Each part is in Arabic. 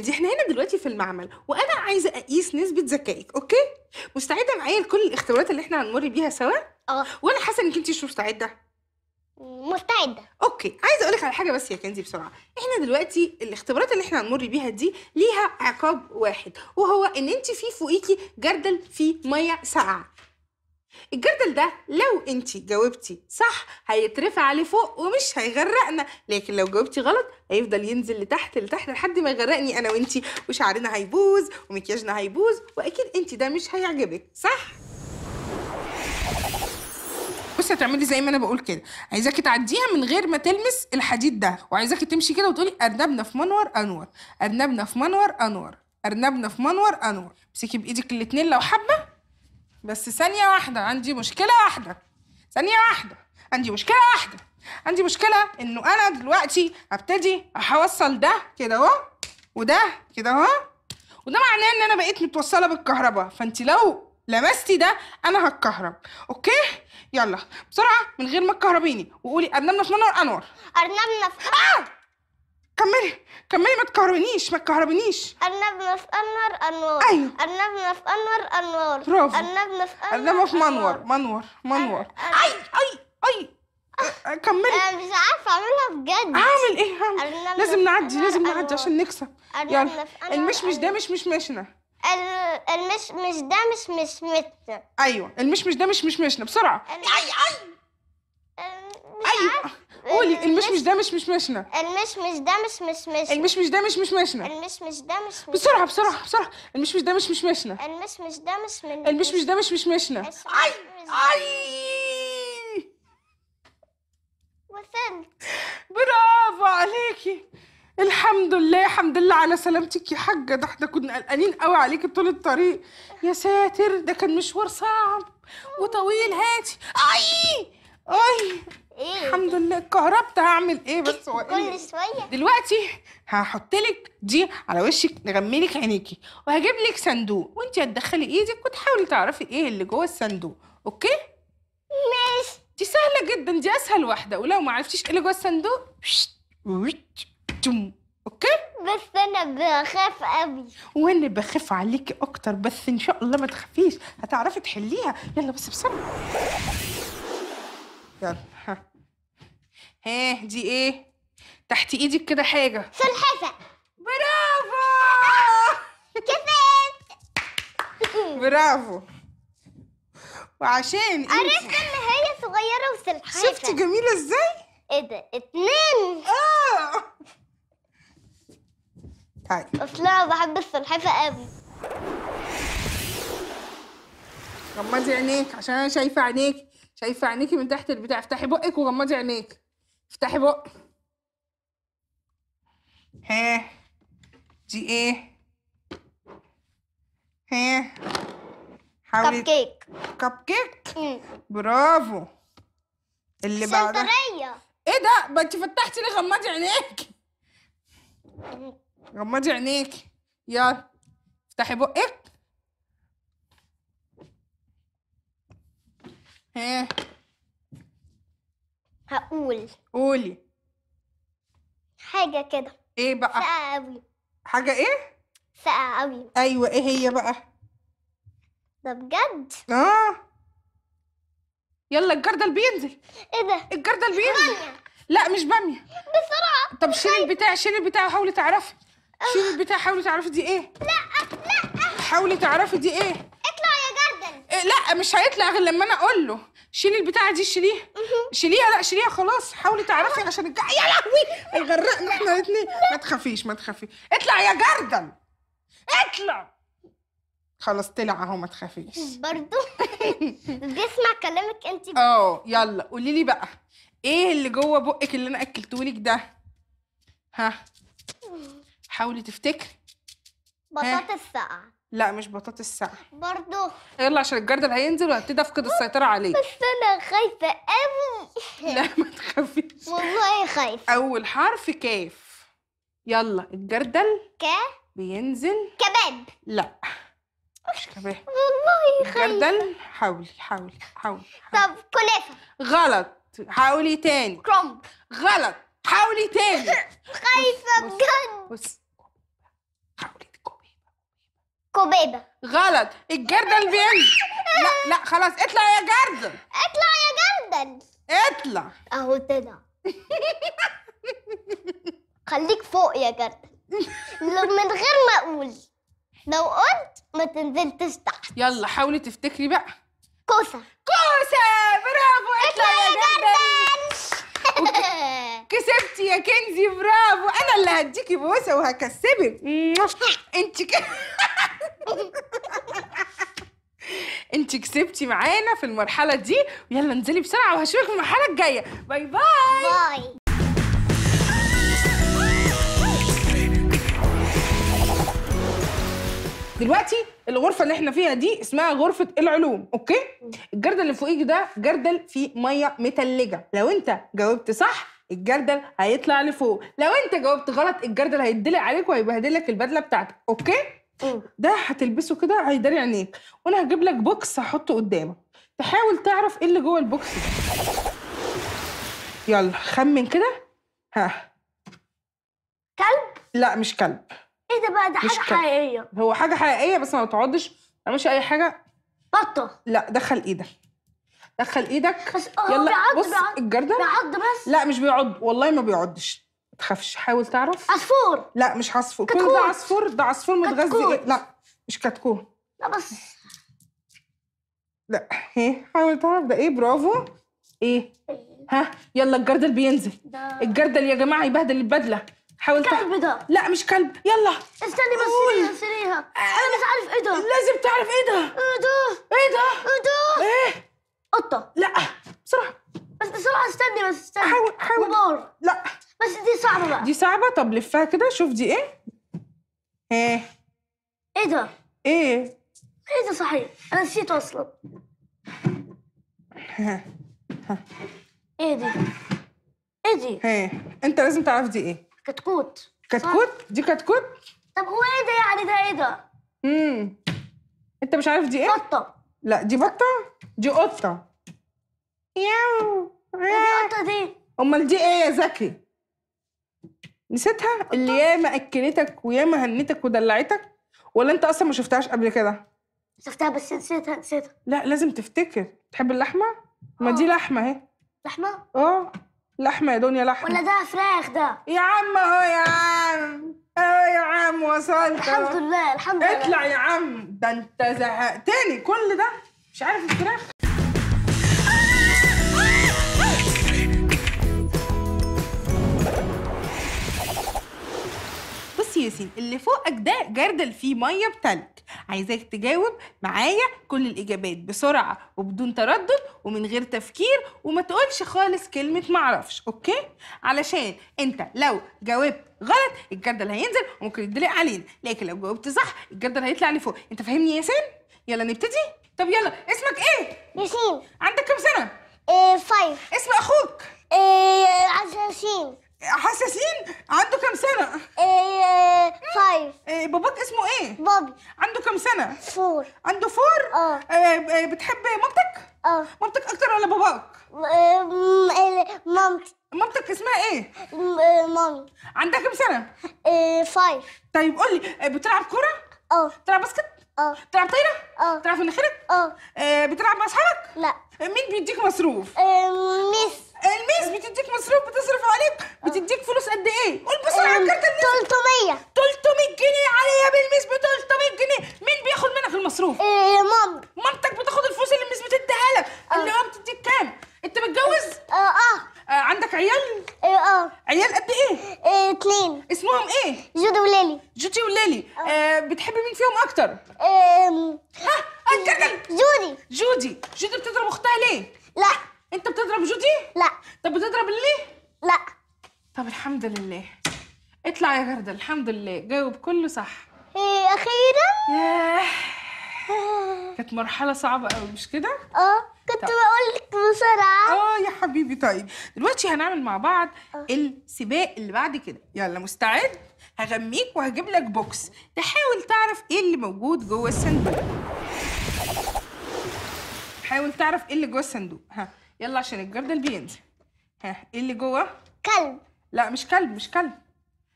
كويشنز احنا هنا دلوقتي في المعمل وانا عايزه اقيس نسبه ذكائك اوكي مستعده معايا لكل الاختبارات اللي احنا هنمر بيها سوا اه وانا حاسه انك انت مش مستعده مستعده اوكي عايزه اقول لك على حاجه بس يا كنزي بسرعه احنا دلوقتي الاختبارات اللي احنا هنمر بيها دي ليها عقاب واحد وهو ان انت في فوقيكي جردل فيه ميه ساقعه الجردل ده لو انت جاوبتي صح هيترفع عليه فوق ومش هيغرقنا لكن لو جاوبتي غلط هيفضل ينزل لتحت لتحت لحد ما يغرقني انا وانت وشعرنا هيبوظ ومكياجنا هيبوظ واكيد انت ده مش هيعجبك صح بصي هتعملي زي ما انا بقول كده عايزاكي تعديها من غير ما تلمس الحديد ده وعايزاكي تمشي كده وتقولي ارنبنا في منور انور ارنبنا في منور انور ارنبنا في منور انور امسكي بايدك الاتنين لو حابه بس ثانية واحدة عندي مشكلة واحدة ثانية واحدة عندي مشكلة واحدة عندي مشكلة إنه أنا دلوقتي أبتدي احوصل ده كده أهو وده كده أهو وده معناه إن أنا بقيت متوصلة بالكهرباء فأنت لو لمستي ده أنا هتكهرب أوكي؟ يلا بسرعة من غير ما تكهربيني وقولي أرنبنا في منور أنور أرنبنا في آه! كملي كملي ما تكهربنيش ما تكهربنيش أرنبنا في أنور أنوار أيوه أرنبنا في أنور أنوار برافو أرنبنا في أنور أرنبنا في منور منور منور أي أي أي كملي أنا مش عارفة أعملها بجد أعمل إيه هعمل لازم نعدي لازم نعدي عشان نكسب يلا المشمش ده مش مش مشنا أيوه. المش مش ده مش مش أيوه المشمش ده مش مش مشنا بسرعة أي أي أيوه قولي المشمش ده مش مشمشنا المشمش ده مش مشمشنا المشمش ده مش مشمشنا المشمش ده مش بسرعه بسرعه بسرعه المشمش ده مش مشمشنا المشمش ده مش من المشمش ده مش مشمشنا اي اي وصلت برافو عليكي الحمد لله الحمد لله على سلامتك يا حاجه ده احنا كنا قلقانين قوي عليكي طول الطريق يا ساتر ده كان مشوار صعب وطويل هاتي اي اي ايه الحمد لله كهربت هعمل ايه بس هو إيه؟ كل شويه دلوقتي هحط لك دي على وشك نغمي لك عينيكي وهجيب لك صندوق وانت هتدخلي ايدك وتحاولي تعرفي ايه اللي جوه الصندوق اوكي ماشي دي سهله جدا دي اسهل واحده ولو ما عرفتيش ايه اللي جوه الصندوق اوكي بس انا بخاف قوي وانا بخاف عليكي اكتر بس ان شاء الله ما تخافيش هتعرفي تحليها يلا بس بسرعه يلا ها دي ايه تحت ايدك كده حاجه سلحفه برافو كسبت برافو وعشان عرفت ان هي صغيره وسلحفه شفتي جميله ازاي ايه ده اتنين اه طيب اصلا بحب السلحفه قوي غمضي عينيك عشان انا شايفه عينيك شايفه عينيكي من تحت البتاع افتحي بقك وغمضي عينيك افتحي بق ها دي ايه ها حاولي كب كيك كب كيك برافو اللي بعدها ايه ده ما انت فتحتي ليه غمضي عينيك غمضي عينيك يلا افتحي بقك ها أقول قولي حاجة كده إيه بقى؟ ساقعة أوي حاجة إيه؟ ساقعة أوي أيوة إيه هي بقى؟ ده بجد؟ آه يلا الجردل بينزل إيه ده؟ الجردل بينزل بامية لا مش بامية بسرعة طب شيل طيب. البتاع شيل البتاع وحاولي تعرفي شيل البتاع حاولي تعرفي دي إيه؟ لا لا حاولي تعرفي دي إيه؟ اطلع يا جردل إيه لا مش هيطلع غير لما أنا أقول له شيلي البتاعه دي شيليها شيليها لا شيليها خلاص حاولي تعرفي عشان الجا يا لهوي هيغرقنا احنا الاثنين ما تخافيش ما تخافي اطلع يا جردل اطلع خلاص طلع اهو ما تخافيش برضه بيسمع كلامك انت اه يلا قولي لي بقى ايه اللي جوه بقك اللي انا اكلتهولك ده ها حاولي تفتكري بطاطس ساقعه لا مش بطاطس ساقعه برضه يلا عشان الجردل هينزل وهبتدي افقد السيطره عليه بس انا خايفه قوي لا ما تخافيش والله خايفه اول حرف كاف يلا الجردل ك بينزل كباب لا مش كباب والله خايفه الجردل حاولي حاولي حاولي, حاولي. طب كنافه غلط حاولي تاني كرومب غلط حاولي تاني خايفه بجد بص حاولي كوبيبه غلط الجردل بيمشي لا لا خلاص اطلع يا جردل اطلع يا جردل اطلع اهو طلع خليك فوق يا جردل لو من غير ما اقول لو قلت ما تنزلتش تحت يلا حاولي تفتكري بقى كوسه كوسه برافو اطلع, اطلع يا جردل كسبتي يا كنزي برافو انا اللي هديكي بوسه وهكسبك انت كده انت كسبتي معانا في المرحله دي ويلا انزلي بسرعه وهشوفك في المرحله الجايه باي باي باي دلوقتي الغرفه اللي احنا فيها دي اسمها غرفه العلوم اوكي الجردل اللي فوقيك ده جردل فيه ميه متلجه لو انت جاوبت صح الجردل هيطلع لفوق لو انت جاوبت غلط الجردل هيدلق عليك وهيبهدلك البدله بتاعتك اوكي ده هتلبسه كده هيداري عينيك وانا هجيب لك بوكس هحطه قدامك تحاول تعرف ايه اللي جوه البوكس ده يلا خمن كده ها كلب لا مش كلب ايه ده بقى ده حاجه حقيقيه هو حاجه حقيقيه بس ما بتقعدش ما مش اي حاجه بطه لا دخل ايدك دخل ايدك بس آه، يلا بيعض بص بيعض الجردل بيعض بس لا مش بيعض والله ما بيعضش تخافش حاول تعرف عصفور لا مش عصفور كتكوت. كل ده عصفور ده عصفور متغذي إيه؟ لا مش كتكوت لا بس لا ايه حاول تعرف ده ايه برافو ايه ها يلا الجردل بينزل ده. الجردل يا جماعه يبهدل البدله حاول كلب ده لا مش كلب يلا استني بس سريها انا مش عارف ايه ده لازم تعرف ايه ده ايه ده ايه ده ايه ده ايه قطه لا بسرعه بس بسرعه استني بس استني حاول حاول لا بس دي صعبه بقى دي صعبه طب لفها كده شوف دي ايه ايه ايه ده ايه ايه ده صحيح انا نسيت اصلا ها ها ايه دي ايه دي ايه انت لازم تعرف دي ايه كتكوت كتكوت دي كتكوت طب هو ايه ده يعني ده ايه ده امم انت مش عارف دي ايه قطه لا دي بطه دي قطه ياو دي قطه دي امال دي ايه يا زكي نسيتها اللي ياما اكلتك وياما هنتك ودلعتك ولا انت اصلا ما شفتهاش قبل كده شفتها بس نسيتها نسيتها لا لازم تفتكر تحب اللحمه ما دي آه. لحمه اهي لحمه اه لحمه يا دنيا لحمه ولا ده فراخ ده يا عم اهو يا عم اهو يا عم وصلت الحمد لله الحمد لله اطلع يا عم ده انت زهقتني كل ده مش عارف الفراخ يا سيدي اللي فوقك ده جردل فيه ميه بتلج عايزاك تجاوب معايا كل الاجابات بسرعه وبدون تردد ومن غير تفكير وما تقولش خالص كلمه معرفش اوكي علشان انت لو جاوبت غلط الجردل هينزل وممكن يتدلق علينا لكن لو جاوبت صح الجردل هيطلع لفوق انت فاهمني يا ياسين يلا نبتدي طب يلا اسمك ايه ياسين عندك كام سنه ايه فايف اسم اخوك ايه عشرين حساسين عنده كم سنة؟ ايه فايف إيه باباك اسمه ايه؟ بابي عنده كم سنة؟ فور عنده فور؟ اه إيه،, إيه بتحب مامتك؟ اه مامتك أكتر ولا باباك؟ إيه، إيه، مامتي مامتك اسمها ايه؟ مامي عندها كم سنة؟ ايه فايف طيب قول لي بتلعب كرة؟ اه بتلعب باسكت؟ اه بتلعب طايرة؟ اه بتلعب في مناخيرك؟ اه بتلعب مع اصحابك؟ لا مين بيديك مصروف؟ ميسي الميس بتديك مصروف بتصرف عليك بتديك فلوس قد ايه قول بسرعه تضرب جودي؟ لا طب بتضرب اللي؟ لا طب الحمد لله اطلع يا غردة الحمد لله جاوب كله صح ايه اخيرا ياه آه. كانت مرحله صعبه قوي مش كده اه كنت بقول لك بسرعه اه يا حبيبي طيب دلوقتي هنعمل مع بعض أوه. السباق اللي بعد كده يلا مستعد هغميك وهجيب لك بوكس تحاول تعرف ايه اللي موجود جوه الصندوق حاول تعرف ايه اللي جوه الصندوق ها يلا عشان الجردل بينزل ها ايه اللي جوه كلب لا مش كلب مش كلب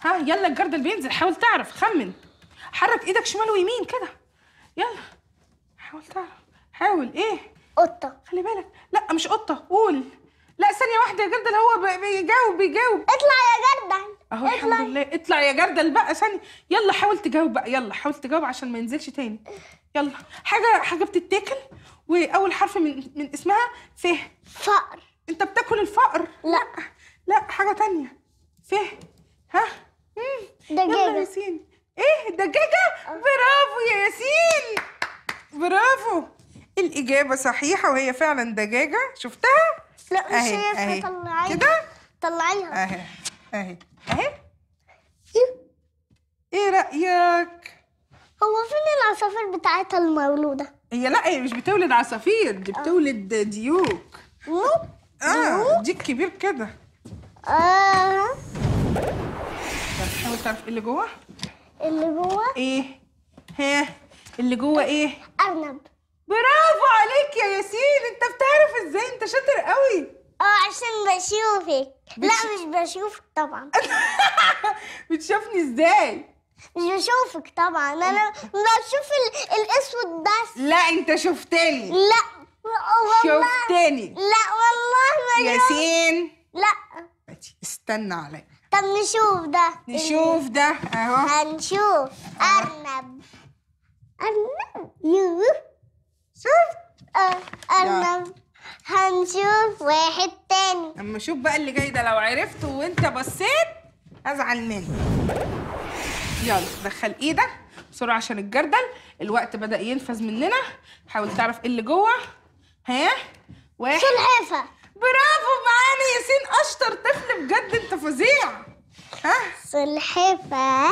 ها يلا الجردل بينزل حاول تعرف خمن حرك ايدك شمال ويمين كده يلا حاول تعرف حاول ايه قطة خلي بالك لا مش قطة قول لا ثانية واحدة يا جردل هو بيجاوب بيجاوب اطلع يا جردل اهو الحمد لله اطلع يا جردل بقى ثانية يلا حاول تجاوب بقى يلا حاول تجاوب عشان ما ينزلش تاني يلا حاجة حاجة بتتاكل واول حرف من من اسمها ف فقر انت بتاكل الفقر لا لا حاجه تانية ف ها دجاجه يلا ياسين ايه دجاجه برافو يا ياسين برافو الاجابه صحيحه وهي فعلا دجاجه شفتها لا مش هي طلعيها كده طلعيها اهي اهي اهي ايه, إيه رايك هو فين العصافير بتاعتها المولوده هي لا هي مش بتولد عصافير دي آه. بتولد ديوك اه ديك كبير كده اه تحاول تعرف ايه اللي جوه اللي جوه ايه ها اللي جوه ايه ارنب برافو عليك يا ياسين انت بتعرف ازاي انت شاطر قوي اه عشان بشوفك بتش... لا مش بشوفك طبعا بتشوفني ازاي مش بشوفك طبعا انا بشوف الاسود بس لا انت شفتني لا والله شفتني لا والله ما ياسين لا استنى عليا طب نشوف ده نشوف ده اهو هنشوف ارنب ارنب يوه شفت آه، ارنب هنشوف واحد تاني اما شوف بقى اللي جاي ده لو عرفته وانت بصيت ازعل منك يلا دخل ايدك بسرعه عشان الجردل الوقت بدا ينفذ مننا حاول تعرف ايه اللي جوه ها واحد سلحفه برافو معانا ياسين اشطر طفل بجد انت فظيع ها سلحفه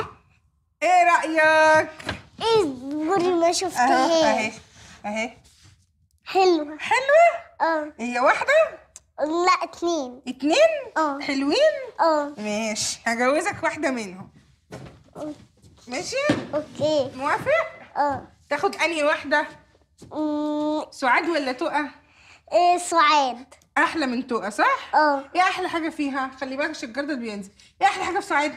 ايه رايك ايه دوري ما شفتهاش اهي اهي حلوه حلوه اه هي واحده لا اتنين اتنين اه حلوين اه ماشي هجوزك واحده منهم ماشي اوكي موافق اه تاخد انهي واحده سعاد ولا تقى ايه سعاد احلى من تقى صح اه ايه احلى حاجه فيها خلي بالك عشان الجردل بينزل ايه احلى حاجه في سعاد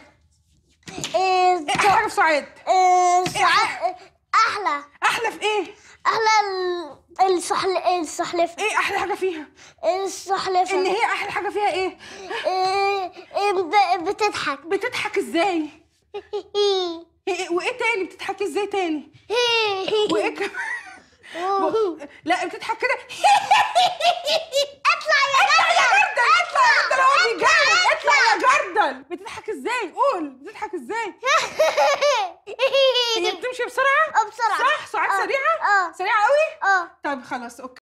ايه ايه احلى حاجه في سعاد ايه, إيه سعاد احلى احلى في ايه احلى السحل السحلفه ايه احلى حاجه فيها إيه، السحلفه ان هي احلى حاجه فيها ايه, إيه... إيه... بتضحك بتضحك ازاي إيه، وايه تاني بتضحكي ازاي تاني وايه كمان لا بتضحك كده اطلع يا جردل اطلع يا جردل يا جردل اطلع يا جردل بتضحك ازاي قول بتضحك ازاي هي بتمشي بسرعه اه بسرعه صح سرعات اه. سريعه اه سريعه قوي اه طب خلاص اوكي